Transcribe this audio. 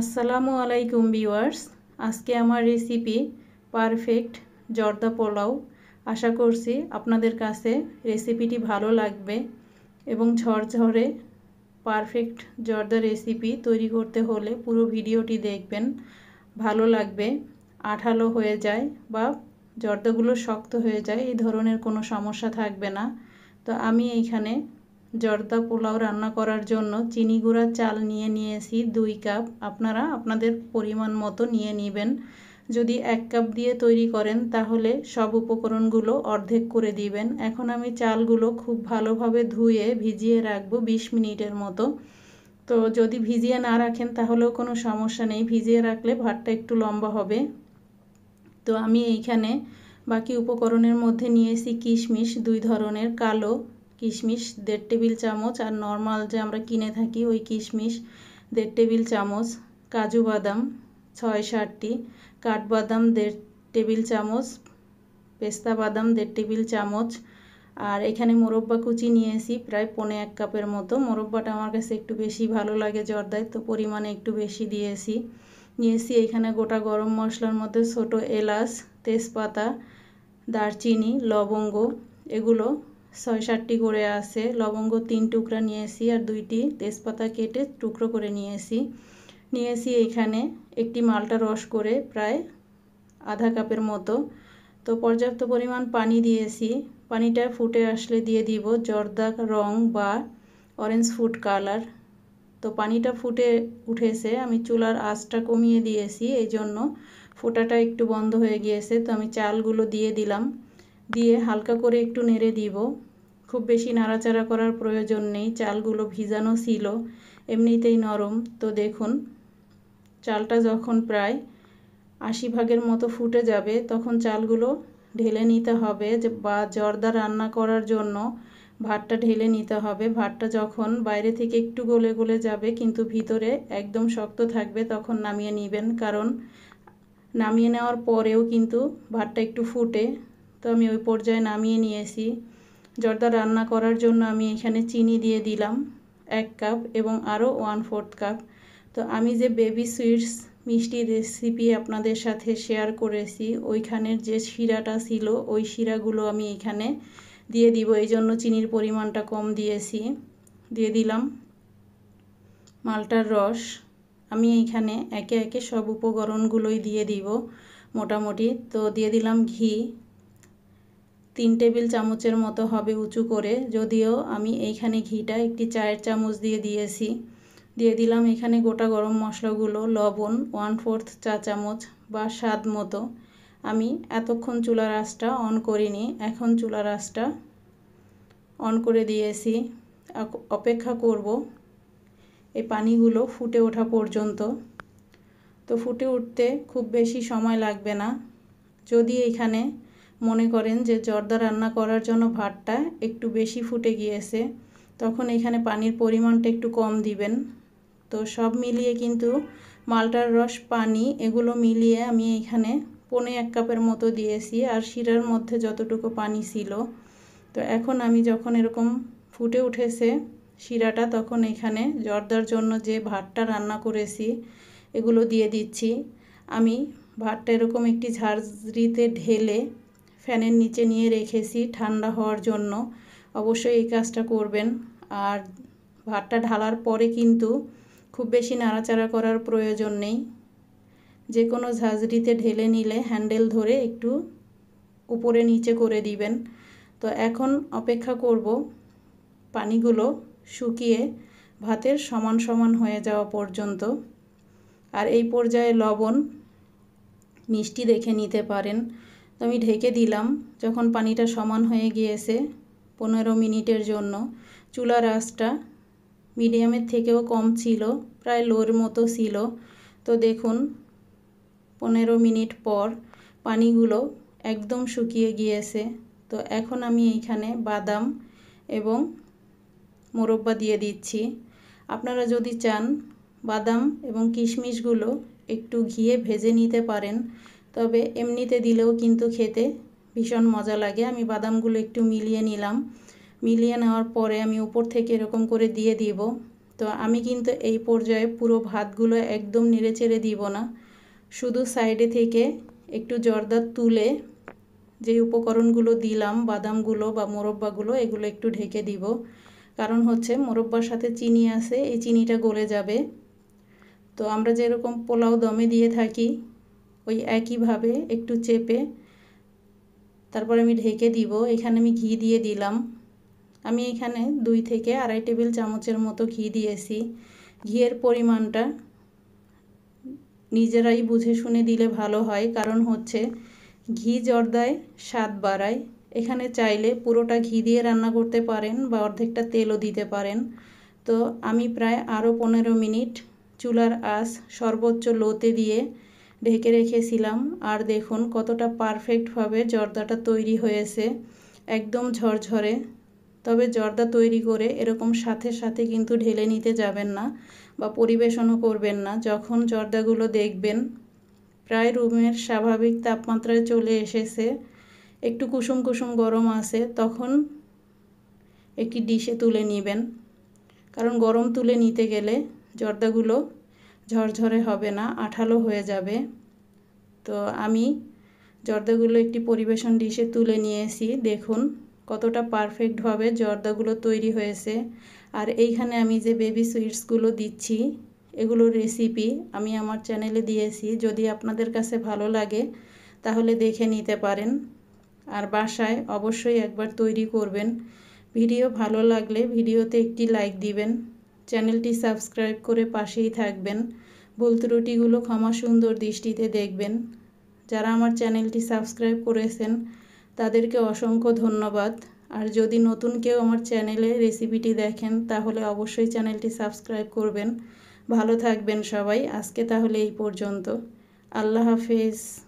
আসসালামু আলাইকুম বিওয়ার্স আজকে আমার রেসিপি পারফেক্ট জর্দা পোলাও আশা করছি আপনাদের কাছে রেসিপিটি ভালো লাগবে এবং ঝরঝরে পারফেক্ট জর্দা রেসিপি তৈরি করতে হলে পুরো ভিডিওটি দেখবেন ভালো লাগবে আঠালো হয়ে যায় বা জর্দাগুলো শক্ত হয়ে যায় এই ধরনের কোনো সমস্যা থাকবে না তো আমি এইখানে জর্দা পোলাও রান্না করার জন্য চিনি গুঁড়া চাল নিয়ে নিয়েছি দুই কাপ আপনারা আপনাদের পরিমাণ মতো নিয়ে নেবেন যদি এক কাপ দিয়ে তৈরি করেন তাহলে সব উপকরণগুলো অর্ধেক করে দিবেন এখন আমি চালগুলো খুব ভালোভাবে ধুয়ে ভিজিয়ে রাখবো ২০ মিনিটের মতো তো যদি ভিজিয়ে না রাখেন তাহলেও কোনো সমস্যা নেই ভিজিয়ে রাখলে ভাতটা একটু লম্বা হবে তো আমি এইখানে বাকি উপকরণের মধ্যে নিয়েছি কিশমিশ দুই ধরনের কালো কিশমিশ দেড় টেবিল চামচ আর নর্মাল যে আমরা কিনে থাকি ওই কিশমিশ দেড় টেবিল চামচ কাজু বাদাম ছয় সাতটি কাঠবাদাম দেড় টেবিল চামচ পেস্তা বাদাম দেড় টেবিল চামচ আর এখানে মোরব্বা কুচি নিয়েছি প্রায় পনে এক কাপের মতো মোরব্বাটা আমার কাছে একটু বেশি ভালো লাগে জর্দায় তো পরিমাণে একটু বেশি দিয়েছি নিয়েছি এখানে গোটা গরম মশলার মধ্যে ছোট এলাচ তেজপাতা দারচিনি লবঙ্গ এগুলো ছয় সাতটি করে আছে লবঙ্গ তিন টুকরা নিয়েছি আর দুইটি তেজপাতা কেটে টুকরো করে নিয়েছি নিয়েছি এইখানে একটি মালটা রস করে প্রায় আধা কাপের মতো তো পর্যাপ্ত পরিমাণ পানি দিয়েছি পানিটা ফুটে আসলে দিয়ে দিব জর্দা রং বা অরেঞ্জ ফুড কালার তো পানিটা ফুটে উঠেছে আমি চুলার আঁচটা কমিয়ে দিয়েছি এই জন্য ফোটাটা একটু বন্ধ হয়ে গিয়েছে তো আমি চালগুলো দিয়ে দিলাম দিয়ে হালকা করে একটু নেড়ে দিব খুব বেশি নাড়াচাড়া করার প্রয়োজন নেই চালগুলো ভিজানো ছিল এমনিতেই নরম তো দেখুন চালটা যখন প্রায় আশি ভাগের মতো ফুটে যাবে তখন চালগুলো ঢেলে নিতে হবে বা জর্দা রান্না করার জন্য ভাতটা ঢেলে নিতে হবে ভাতটা যখন বাইরে থেকে একটু গলে গলে যাবে কিন্তু ভিতরে একদম শক্ত থাকবে তখন নামিয়ে নেবেন কারণ নামিয়ে নেওয়ার পরেও কিন্তু ভাতটা একটু ফুটে তো আমি ওই পর্যায়ে নামিয়ে নিয়েছি জর্দা রান্না করার জন্য আমি এখানে চিনি দিয়ে দিলাম এক কাপ এবং আরও ওয়ান ফোর্থ কাপ তো আমি যে বেবি সুইটস মিষ্টি রেসিপি আপনাদের সাথে শেয়ার করেছি ওইখানের যে শিরাটা ছিল ওই শিরাগুলো আমি এখানে দিয়ে দিব এই জন্য চিনির পরিমাণটা কম দিয়েছি দিয়ে দিলাম মালটার রস আমি এইখানে একে একে সব উপকরণগুলোই দিয়ে দিব মোটামুটি তো দিয়ে দিলাম ঘি তিন টেবিল চামচের মতো হবে উঁচু করে যদিও আমি এইখানে ঘিটা একটি চায়ের চামচ দিয়ে দিয়েছি দিয়ে দিলাম এখানে গোটা গরম মশলাগুলো লবণ ওয়ান ফোর্থ চা চামচ বা স্বাদ মতো আমি এতক্ষণ চুলা রাসটা অন করিনি এখন চুলা রাসটা অন করে দিয়েছি অপেক্ষা করব এই পানিগুলো ফুটে ওঠা পর্যন্ত তো ফুটে উঠতে খুব বেশি সময় লাগবে না যদি এখানে মনে করেন যে জর্দা রান্না করার জন্য ভাতটা একটু বেশি ফুটে গিয়েছে তখন এখানে পানির পরিমাণটা একটু কম দিবেন তো সব মিলিয়ে কিন্তু মালটার রস পানি এগুলো মিলিয়ে আমি এখানে পনে এক কাপের মতো দিয়েছি আর শিরার মধ্যে যতটুকু পানি ছিল তো এখন আমি যখন এরকম ফুটে উঠেছে শিরাটা তখন এখানে জর্দার জন্য যে ভাতটা রান্না করেছি এগুলো দিয়ে দিচ্ছি আমি ভাতটা এরকম একটি ঝাঁঝরিতে ঢেলে ফ্যানের নিচে নিয়ে রেখেছি ঠান্ডা হওয়ার জন্য অবশ্যই এই কাজটা করবেন আর ভাতটা ঢালার পরে কিন্তু খুব বেশি নাড়াচাড়া করার প্রয়োজন নেই যে কোনো ঝাঁঝরিতে ঢেলে নিলে হ্যান্ডেল ধরে একটু উপরে নিচে করে দিবেন তো এখন অপেক্ষা করব পানিগুলো শুকিয়ে ভাতের সমান সমান হয়ে যাওয়া পর্যন্ত আর এই পর্যায়ে লবণ মিষ্টি দেখে নিতে পারেন তো আমি ঢেকে দিলাম যখন পানিটা সমান হয়ে গিয়েছে পনেরো মিনিটের জন্য চুলা রাসটা মিডিয়ামের থেকেও কম ছিল প্রায় লোর মতো ছিল তো দেখুন পনেরো মিনিট পর পানিগুলো একদম শুকিয়ে গিয়েছে তো এখন আমি এইখানে বাদাম এবং মোরব্বা দিয়ে দিচ্ছি আপনারা যদি চান বাদাম এবং কিশমিশগুলো একটু ঘিয়ে ভেজে নিতে পারেন তবে এমনিতে দিলেও কিন্তু খেতে ভীষণ মজা লাগে আমি বাদামগুলো একটু মিলিয়ে নিলাম মিলিয়ে নেওয়ার পরে আমি উপর থেকে এরকম করে দিয়ে দিব তো আমি কিন্তু এই পর্যায়ে পুরো ভাতগুলো একদম নেড়েচেড়ে দিব না শুধু সাইডে থেকে একটু জর্দার তুলে যে উপকরণগুলো দিলাম বাদামগুলো বা মোরব্বাগুলো এগুলো একটু ঢেকে দিব কারণ হচ্ছে মোরব্বার সাথে চিনি আছে এই চিনিটা গলে যাবে তো আমরা যেরকম পোলাও দমে দিয়ে থাকি ওই একইভাবে একটু চেপে তারপর আমি ঢেকে দিব এখানে আমি ঘি দিয়ে দিলাম আমি এখানে দুই থেকে আড়াই টেবিল চামচের মতো ঘি দিয়েছি ঘিয়ের পরিমাণটা নিজেরাই বুঝে শুনে দিলে ভালো হয় কারণ হচ্ছে ঘি জর্দায় স্বাদ বাড়ায় এখানে চাইলে পুরোটা ঘি দিয়ে রান্না করতে পারেন বা অর্ধেকটা তেলও দিতে পারেন তো আমি প্রায় আরও পনেরো মিনিট চুলার আঁচ সর্বোচ্চ লোতে দিয়ে ঢেকে রেখেছিলাম আর দেখুন কতটা পারফেক্টভাবে জর্দাটা তৈরি হয়েছে একদম ঝরঝরে তবে জর্দা তৈরি করে এরকম সাথে সাথে কিন্তু ঢেলে নিতে যাবেন না বা পরিবেশনও করবেন না যখন জর্দাগুলো দেখবেন প্রায় রুমের স্বাভাবিক তাপমাত্রায় চলে এসেছে একটু কুসুম কুসুম গরম আছে তখন একটি ডিশে তুলে নেবেন কারণ গরম তুলে নিতে গেলে জর্দাগুলো ঝরঝরে হবে না আঠালো হয়ে যাবে তো আমি জর্দাগুলো একটি পরিবেশন ডিশে তুলে নিয়েছি দেখুন কতটা পারফেক্টভাবে জর্দাগুলো তৈরি হয়েছে আর এইখানে আমি যে বেবি সুইটসগুলো দিচ্ছি এগুলোর রেসিপি আমি আমার চ্যানেলে দিয়েছি যদি আপনাদের কাছে ভালো লাগে তাহলে দেখে নিতে পারেন আর বাসায় অবশ্যই একবার তৈরি করবেন ভিডিও ভালো লাগলে ভিডিওতে একটি লাইক দিবেন চ্যানেলটি সাবস্ক্রাইব করে পাশেই থাকবেন ভুল ত্রুটিগুলো ক্ষমা সুন্দর দৃষ্টিতে দেখবেন যারা আমার চ্যানেলটি সাবস্ক্রাইব করেছেন তাদেরকে অসংখ্য ধন্যবাদ আর যদি নতুন কেউ আমার চ্যানেলে রেসিপিটি দেখেন তাহলে অবশ্যই চ্যানেলটি সাবস্ক্রাইব করবেন ভালো থাকবেন সবাই আজকে তাহলে এই পর্যন্ত আল্লাহ হাফেজ